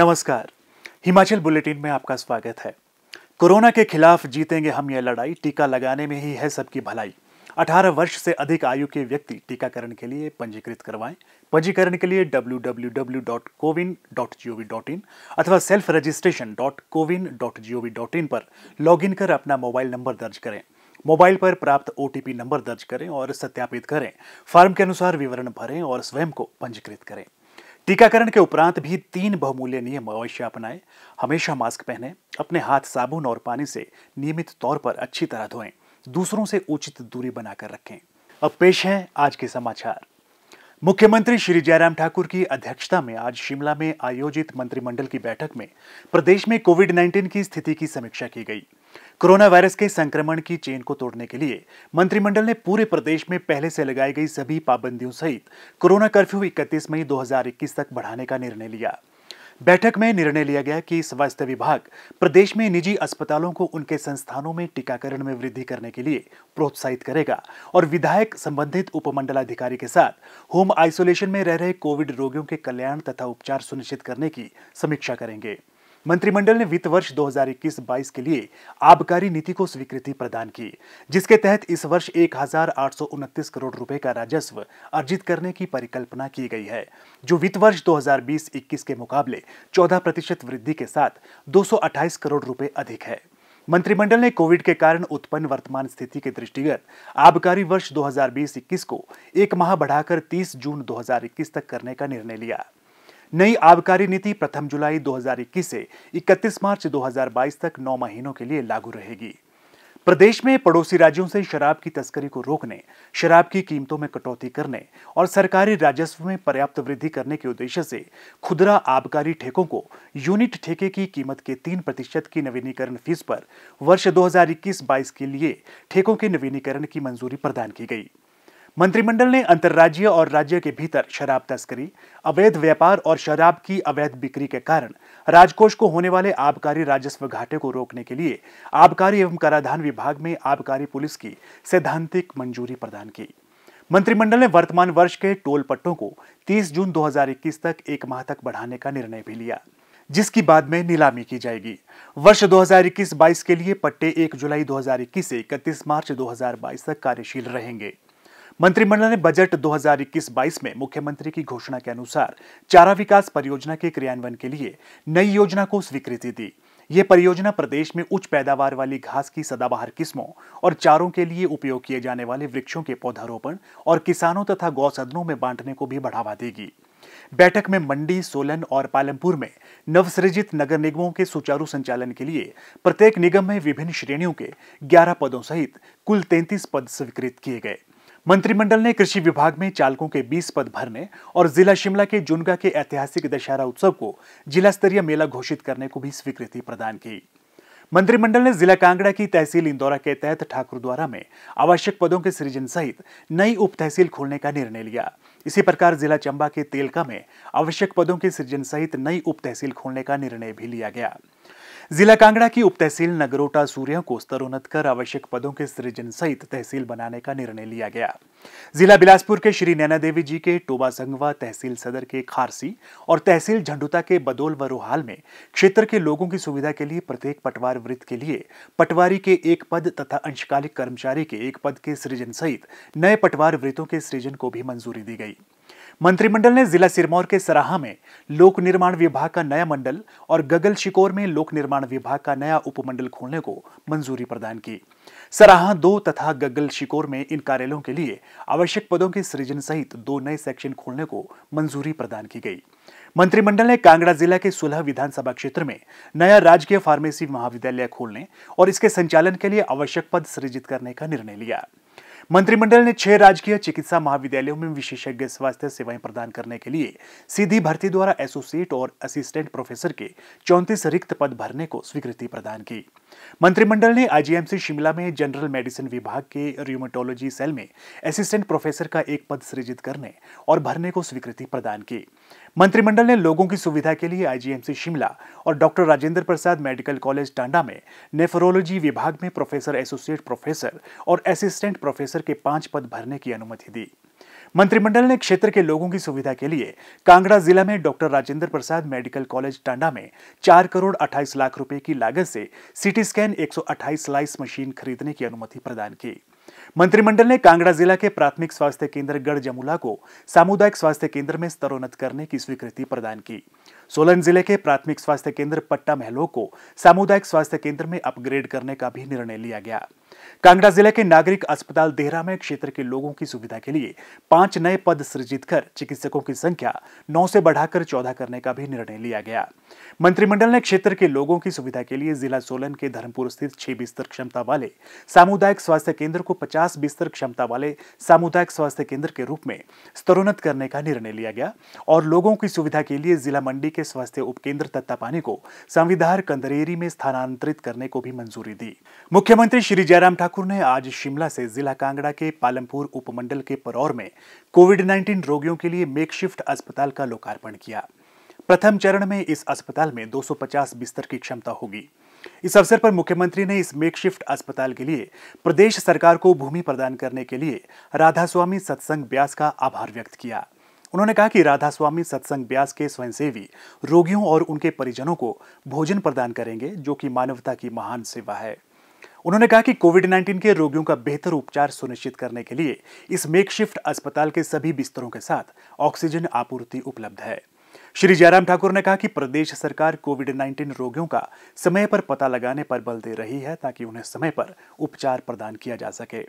नमस्कार हिमाचल बुलेटिन में आपका स्वागत है कोरोना के खिलाफ जीतेंगे हम यह लड़ाई टीका लगाने में ही है सबकी भलाई 18 वर्ष से अधिक आयु के व्यक्ति टीकाकरण के लिए पंजीकृत करवाएं पंजीकरण के लिए www.covin.gov.in अथवा self registration dot CoWIN dot G O V dot in पर लॉगिन कर अपना मोबाइल नंबर दर्ज करें मोबाइल पर प्राप्त ओ नंबर दर्ज करें और सत्यापित करें फॉर्म के अनुसार विवरण भरें और स्वयं को पंजीकृत करें टीकाकरण के उपरांत भी तीन बहुमूल्य नियम अवश्य अपनाएं हमेशा मास्क पहने अपने हाथ साबुन और पानी से नियमित तौर पर अच्छी तरह धोएं दूसरों से उचित दूरी बनाकर रखें अब पेश है आज के समाचार मुख्यमंत्री श्री जयराम ठाकुर की अध्यक्षता में आज शिमला में आयोजित मंत्रिमंडल की बैठक में प्रदेश में कोविड 19 की स्थिति की समीक्षा की गई कोरोना वायरस के संक्रमण की चेन को तोड़ने के लिए मंत्रिमंडल ने पूरे प्रदेश में पहले से लगाई गई सभी पाबंदियों सहित कोरोना कर्फ्यू 31 मई 2021 तक बढ़ाने का निर्णय लिया बैठक में निर्णय लिया गया कि स्वास्थ्य विभाग प्रदेश में निजी अस्पतालों को उनके संस्थानों में टीकाकरण में वृद्धि करने के लिए प्रोत्साहित करेगा और विधायक संबंधित उपमंडलाधिकारी के साथ होम आइसोलेशन में रह रहे कोविड रोगियों के कल्याण तथा उपचार सुनिश्चित करने की समीक्षा करेंगे मंत्रिमंडल ने वित्त वर्ष 2021-22 के लिए आबकारी नीति को स्वीकृति प्रदान की जिसके तहत इस वर्ष एक करोड़ रुपए का राजस्व अर्जित करने की परिकल्पना की गई है जो वित्त वर्ष 2020-21 के मुकाबले 14 प्रतिशत वृद्धि के साथ 228 करोड़ रुपए अधिक है मंत्रिमंडल ने कोविड के कारण उत्पन्न वर्तमान स्थिति के दृष्टिगत आबकारी वर्ष 2020-21 को एक माह बढ़ाकर 30 जून 2021 तक करने का निर्णय लिया नई आबकारी नीति प्रथम जुलाई 2021 से 31 मार्च 2022 तक नौ महीनों के लिए लागू रहेगी प्रदेश में पड़ोसी राज्यों से शराब की तस्करी को रोकने शराब की कीमतों में कटौती करने और सरकारी राजस्व में पर्याप्त वृद्धि करने के उद्देश्य से खुदरा आबकारी ठेकों को यूनिट ठेके की कीमत के तीन प्रतिशत की नवीनीकरण फीस पर वर्ष 2021-22 के लिए ठेकों के नवीनीकरण की मंजूरी प्रदान की गई मंत्रिमंडल ने अंतर्राज्य और राज्य के भीतर शराब तस्करी अवैध व्यापार और शराब की अवैध बिक्री के कारण राजकोष को होने वाले आबकारी राजस्व घाटे को रोकने के लिए आबकारी एवं कराधान विभाग में आबकारी पुलिस की सैद्धांतिक मंजूरी प्रदान की मंत्रिमंडल ने वर्तमान वर्ष के टोल पट्टों को 30 जून 2021 तक एक माह तक बढ़ाने का निर्णय भी लिया जिसकी बाद में नीलामी की जाएगी वर्ष 2021-22 के लिए पट्टे 1 जुलाई 2021 से 31 मार्च 2022 तक कार्यशील रहेंगे मंत्रिमंडल ने बजट 2021-22 में मुख्यमंत्री की घोषणा के अनुसार चारा विकास परियोजना के क्रियान्वयन के लिए नई योजना को स्वीकृति दी ये परियोजना प्रदेश में उच्च पैदावार वाली घास की सदाबहार किस्मों और चारों के लिए उपयोग किए जाने वाले वृक्षों के पौधारोपण और किसानों तथा गौ सदनों में बांटने को भी बढ़ावा देगी बैठक में मंडी सोलन और पालमपुर में नवसृजित नगर निगमों के सुचारू संचालन के लिए प्रत्येक निगम में विभिन्न श्रेणियों के 11 पदों सहित कुल 33 पद स्वीकृत किए गए मंत्रिमंडल ने कृषि विभाग में चालकों के 20 पद भरने और जिला शिमला के जुनगा के ऐतिहासिक दशहरा उत्सव को जिला स्तरीय मेला घोषित करने को भी स्वीकृति प्रदान की मंत्रिमंडल ने जिला कांगड़ा की तहसील इंदौरा के तहत ठाकुर द्वारा में आवश्यक पदों के सृजन सहित नई उप तहसील खोलने का निर्णय लिया इसी प्रकार जिला चंबा के तेलका में आवश्यक पदों के सृजन सहित नई उप तहसील खोलने का निर्णय भी लिया गया जिला कांगड़ा की उप तहसील नगरोटा सूर्य को स्तरोन्नत कर आवश्यक पदों के सृजन सहित तहसील बनाने का निर्णय लिया गया जिला बिलासपुर के श्री नैना देवी जी के टोबा संगवा तहसील सदर के खारसी और तहसील झंडुता के बदोल व रोहाल में क्षेत्र के लोगों की सुविधा के लिए प्रत्येक पटवार वृत्त के लिए पटवारी के एक पद तथा अंशकालिक कर्मचारी के एक पद के सृजन सहित नए पटवार वृत्तों के सृजन को भी मंजूरी दी गई मंत्रिमंडल ने जिला सिरमौर के सराहा में लोक निर्माण विभाग का नया मंडल और गगल शिकोर में लोक निर्माण विभाग का नया उपमंडल खोलने को मंजूरी प्रदान की सराहा दो तथा गगल शिकोर में इन कार्यालयों के लिए आवश्यक पदों के सृजन सहित दो नए सेक्शन खोलने को मंजूरी प्रदान की गई मंत्रिमंडल ने कांगड़ा जिला के सुलह विधानसभा क्षेत्र में नया राजकीय फार्मेसी महाविद्यालय खोलने और इसके संचालन के लिए आवश्यक पद सृजित करने का निर्णय लिया मंत्रिमंडल ने छह राजकीय चिकित्सा महाविद्यालयों में विशेषज्ञ स्वास्थ्य सेवाएं प्रदान करने के लिए सीधी भर्ती द्वारा एसोसिएट और असिस्टेंट प्रोफेसर के चौंतीस रिक्त पद भरने को स्वीकृति प्रदान की मंत्रिमंडल ने आईजीएमसी शिमला में जनरल मेडिसिन विभाग के रियोमेटोलॉजी सेल में असिस्टेंट प्रोफेसर का एक पद सृजित करने और भरने को स्वीकृति प्रदान की मंत्रिमंडल ने लोगों की सुविधा के लिए आईजीएमसी शिमला और doctor Rajendra Prasad medical college Tanda में नेफरोलॉजी विभाग में प्रोफेसर एसोसिएट प्रोफेसर और असिस्टेंट प्रोफेसर परिसर के पांच पद भरने की अनुमति दी मंत्रिमंडल ने क्षेत्र के लोगों की सुविधा के लिए कांगड़ा जिला में doctor Rajendra Prasad medical college Tanda में चार करोड़ अट्ठाईस लाख रुपए की लागत से सिटी स्कैन 128 स्लाइस मशीन खरीदने की अनुमति प्रदान की मंत्रिमंडल ने कांगड़ा जिला के प्राथमिक स्वास्थ्य केंद्र गढ़ जमुला को सामुदायिक स्वास्थ्य केंद्र में स्तरोन्नत करने की स्वीकृति प्रदान की सोलन जिले के प्राथमिक स्वास्थ्य केंद्र पट्टा महलो को सामुदायिक स्वास्थ्य केंद्र में अपग्रेड करने का भी निर्णय लिया गया कांगड़ा जिले के नागरिक अस्पताल देहरा में क्षेत्र के लोगों की सुविधा के लिए पांच नए पद सृजित कर चिकित्सकों की संख्या नौ से बढ़ाकर चौदह करने का भी निर्णय लिया गया मंत्रिमंडल ने क्षेत्र के लोगों की सुविधा के लिए जिला सोलन के धर्मपुर स्थित छह बिस्तर क्षमता वाले सामुदायिक स्वास्थ्य केंद्र को पचास पचास बिस्तर क्षमता वाले सामुदायिक स्वास्थ्य केंद्र के रूप में स्तरोन्नत करने का निर्णय लिया गया और लोगों की सुविधा के लिए जिला मंडी के स्वास्थ्य उपकेंद्र तत्तापानी को संविधार कंदरेरी में स्थानांतरित करने को भी मंजूरी दी मुख्यमंत्री श्री जयराम ठाकुर ने आज शिमला से जिला कांगड़ा के पालमपुर उपमंडल के परौर में कोविड नाइन्टीन रोगियों के लिए मेकशिफ्ट अस्पताल का लोकार्पण किया प्रथम चरण में इस अस्पताल में 250 बिस्तर की क्षमता होगी इस अवसर पर मुख्यमंत्री ने इस मेकशिफ्ट अस्पताल के लिए प्रदेश सरकार को भूमि प्रदान करने के लिए राधा स्वामी सत्संग ब्यास का आभार व्यक्त किया उन्होंने कहा कि राधा स्वामी सत्संग ब्यास के स्वयंसेवी रोगियों और उनके परिजनों को भोजन प्रदान करेंगे जो कि मानवता की महान सेवा है उन्होंने कहा कि कोविड 19 के रोगियों का बेहतर उपचार सुनिश्चित करने के लिए इस मेकशिफ्ट अस्पताल के सभी बिस्तरों के साथ ऑक्सीजन आपूर्ति उपलब्ध है श्री जयराम ठाकुर ने कहा कि प्रदेश सरकार कोविड 19 रोगियों का समय पर पता लगाने पर बल दे रही है ताकि उन्हें समय पर उपचार प्रदान किया जा सके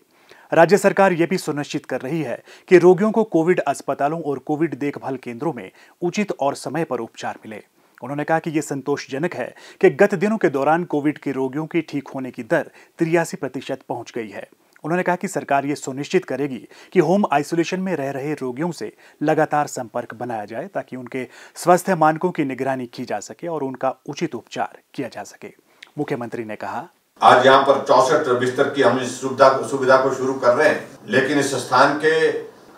राज्य सरकार ये भी सुनिश्चित कर रही है कि रोगियों को कोविड अस्पतालों और कोविड देखभाल केंद्रों में उचित और समय पर उपचार मिले उन्होंने कहा कि यह संतोषजनक है कि गत दिनों के दौरान कोविड के रोगियों के ठीक होने की दर तिरियासी प्रतिशत पहुंच गई है उन्होंने कहा कि सरकार ये सुनिश्चित करेगी कि होम आइसोलेशन में रह रहे रोगियों से लगातार संपर्क बनाया जाए ताकि उनके स्वास्थ्य मानकों की निगरानी की जा सके और उनका उचित उपचार किया जा सके मुख्यमंत्री ने कहा आज यहाँ पर चौसठ बिस्तर की हम इस सुविधा सुविधा को शुरू कर रहे हैं लेकिन इस स्थान के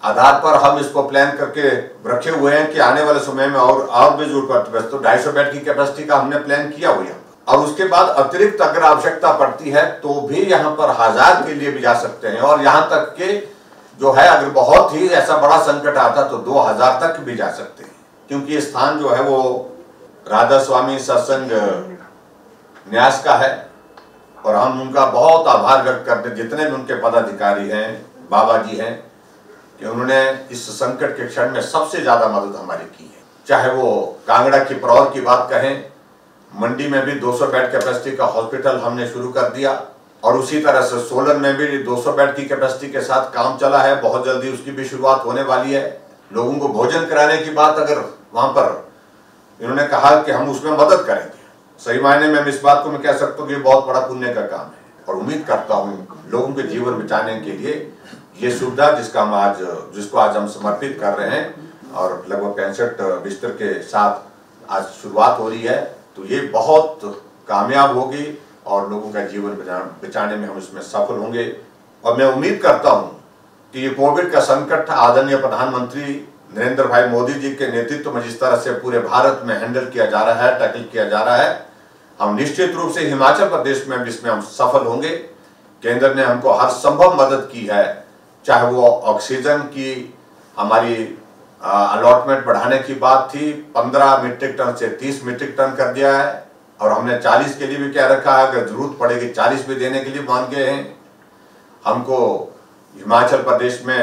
आधार पर हम इसको प्लान करके रखे हुए हैं कि आने वाले समय में और और भी जरूरत तो ढाई सौ बेड की कैपेसिटी का हमने प्लान किया हुआ है और उसके बाद अतिरिक्त अगर आवश्यकता पड़ती है तो भी यहाँ पर हजार के लिए भी जा सकते हैं और यहाँ तक के जो है अगर बहुत ही ऐसा बड़ा संकट आता तो दो हजार तक भी जा सकते हैं क्योंकि स्थान जो है वो राधा स्वामी सत्संग न्यास का है और हम उनका बहुत आभार व्यक्त करते जितने भी उनके पदाधिकारी हैं बाबा जी हैं कि उन्होंने इस संकट के क्षण में सबसे ज्यादा मदद हमारी की है चाहे वो कांगड़ा की परौर की बात कहें मंडी में भी 200 बेड कैपेसिटी का हॉस्पिटल हमने शुरू कर दिया और उसी तरह से सोलन में भी 200 बेड की कैपेसिटी के साथ काम चला है बहुत जल्दी उसकी भी शुरुआत होने वाली है लोगों को भोजन कराने की बात अगर वहां पर इन्होंने कहा कि हम उसमें मदद करेंगे सही मायने में इस बात को मैं कह सकता हूँ कि बहुत बड़ा पुण्य का काम है और उम्मीद करता हूँ लोगों के जीवन बचाने के लिए ये सुविधा जिसका हम आज जिसको आज हम समर्पित कर रहे हैं और लगभग पैंसठ बिस्तर के साथ आज शुरुआत हो रही है तो ये बहुत कामयाब होगी और लोगों का जीवन बचाने में हम इसमें सफल होंगे और मैं उम्मीद करता हूँ कि ये कोविड का संकट आदरणीय प्रधानमंत्री नरेंद्र भाई मोदी जी के नेतृत्व में जिस तरह से पूरे भारत में हैंडल किया जा रहा है टैकल किया जा रहा है हम निश्चित रूप से हिमाचल प्रदेश में जिसमें हम सफल होंगे केंद्र ने हमको हर संभव मदद की है चाहे वो ऑक्सीजन की हमारी अलॉटमेंट बढ़ाने की बात थी 15 मीट्रिक टन से 30 मीट्रिक टन कर दिया है और हमने 40 के लिए भी क्या रखा है अगर जरूरत पड़ेगी 40 भी देने के लिए मान गए हैं हमको हिमाचल प्रदेश में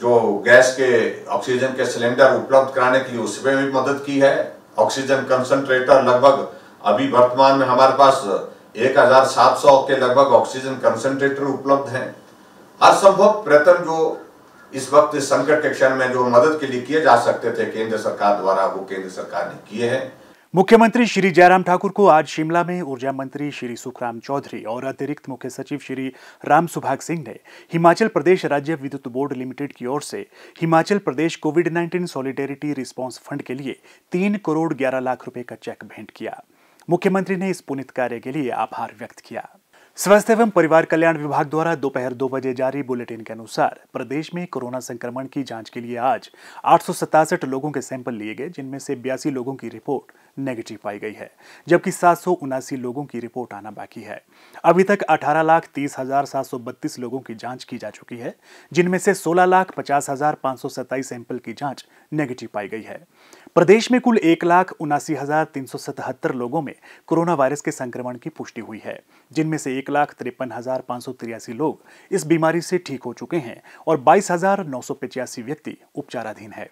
जो गैस के ऑक्सीजन के सिलेंडर उपलब्ध कराने के लिए उसमें भी मदद की है ऑक्सीजन कंसंट्रेटर लगभग अभी वर्तमान में हमारे पास 1700 के लगभग ऑक्सीजन कंसंट्रेटर उपलब्ध हैं हर संभव प्रयत्न जो इस वक्त संकट के क्षण में जो मदद के लिए किए जा सकते थे केंद्र सरकार द्वारा वो केंद्र सरकार ने किए हैं मुख्यमंत्री श्री जयराम ठाकुर को आज शिमला में ऊर्जा मंत्री श्री सुखराम चौधरी और अतिरिक्त मुख्य सचिव श्री राम सुभाग सिंह ने हिमाचल प्रदेश राज्य विद्युत बोर्ड लिमिटेड की ओर से Himachal Pradesh covid 19 solidarity response fund के लिए तीन करोड़ ग्यारह लाख रुपए का चेक भेंट किया मुख्यमंत्री ने इस पुनित कार्य के लिए आभार व्यक्त किया स्वास्थ्य एवं परिवार कल्याण विभाग द्वारा दोपहर दो बजे जारी बुलेटिन के अनुसार प्रदेश में कोरोना संक्रमण की जांच के लिए आज आठ लोगों के सैंपल लिए गए जिनमें से बयासी लोगों की रिपोर्ट नेगेटिव पाई गई है जबकि सात लोगों की रिपोर्ट आना बाकी है अभी तक अठारह लाख तीस हजार सात सौ बत्तीस लोगों की जांच की जा चुकी है जिनमें से सोलह लाख पचास हजार पाँच सौ सत्ताईस सैंपल की जांच नेगेटिव पाई गई है प्रदेश में कुल एक लाख उनासी हजार तीन सौ सतहत्तर लोगों में कोरोना वायरस के संक्रमण की पुष्टि हुई है जिनमें से एक लाख तिरपन हजार पाँच सौ तिरासी लोग इस बीमारी से ठीक हो चुके हैं और बाईस हजार नौ सौ पचासी व्यक्ति उपचाराधीन है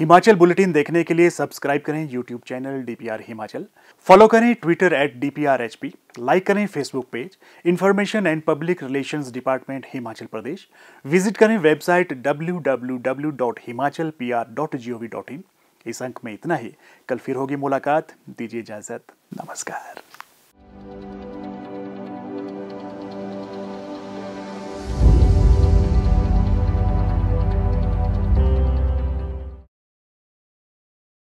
हिमाचल बुलेटिन देखने के लिए सब्सक्राइब करें YouTube channel DPR Himachal follow करें Twitter at DPR P like करें Facebook page information and public relations department Himachal Pradesh visit करें website W W W dot Himachal P R dot G O V dot in इस अंक में इतना ही कल फिर होगी मुलाकात दीजिए इजाजत नमस्कार